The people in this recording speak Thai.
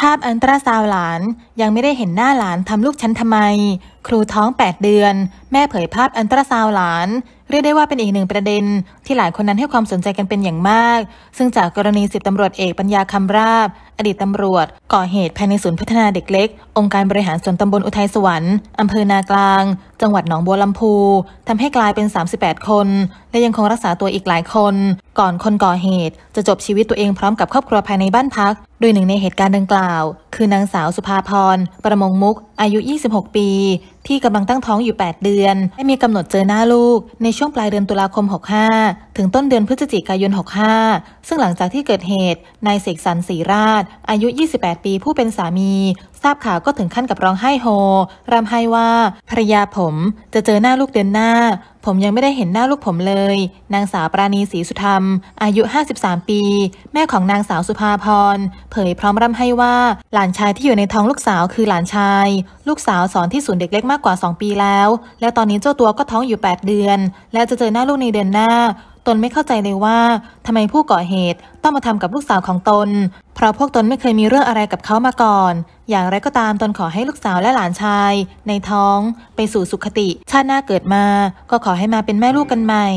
ภาพอันตราซาวหลานยังไม่ได้เห็นหน้าหลานทำลูกฉันทำไม ครูท้อง 8 เดือน แม่เผยภาพอันตราซาวหลานเรียกได้ว่าเป็นอีกหนึ่งประเด็น ที่หลายคนนั้นให้ความสนใจกันเป็นอย่างมาก ซึ่งจากกรณีสิบตำรวจเอก ปัญญาคำราบ อดีตตำรวจก่อเหตุภายในศูนย์พัฒนาเด็กเล็ก องค์การบริหารส่วนตำบลอุทัยสวรรค์อำเภอนากลาง จังหวัดหนองบัวลำพูทำให้กลายเป็น 38 คน และยังคงรักษาตัวอีกหลายคนก่อนคนก่อเหตุ จะจบชีวิตตัวเองพร้อมกับครอบครัวภายในบ้านพักโดยหนึ่งในเหตุการณ์ดังกล่าวคือนางสาวสุภาพร ประมงมุก อายุ 26 ปี ที่กำลังตั้งท้องอยู่ 8 เดือนไม่มีกำหนดเจอหน้าลูกในช่วงปลายเดือนตุลาคม 65 ถึงต้นเดือนพฤศจิกายน 65 ซึ่งหลังจากที่เกิดเหตุนายเสกสรรศรีราช อายุ 28 ปี ผู้เป็นสามี ทราบข่าวก็ถึงขั้นกับร้องไห้โฮรำไห้ว่าภรรยาผมจะเจอหน้าลูกเดือนหน้าผมยังไม่ได้เห็นหน้าลูกผมเลย นางสาวปราณีศรีสุธรรม อายุ 53 ปี แม่ของนางสาวสุภาพรเผยพร้อมร่ำให้ว่า หลานชายที่อยู่ในท้องลูกสาวคือหลานชาย ลูกสาวสอนที่ศูนย์เด็กเล็กมากกว่า 2 ปีแล้ว และตอนนี้เจ้าตัวก็ท้องอยู่ 8 เดือน และจะเจอหน้าลูกในเดือนหน้าตนไม่เข้าใจเลยว่าทำไมผู้ก่อเหตุต้องมาทำกับลูกสาวของตน เพราะพวกตนไม่เคยมีเรื่องอะไรกับเขามาก่อน อย่างไรก็ตามตนขอให้ลูกสาวและหลานชายในท้องไปสู่สุขติชาติหน้าเกิดมา ก็ขอให้มาเป็นแม่ลูกกันใหม่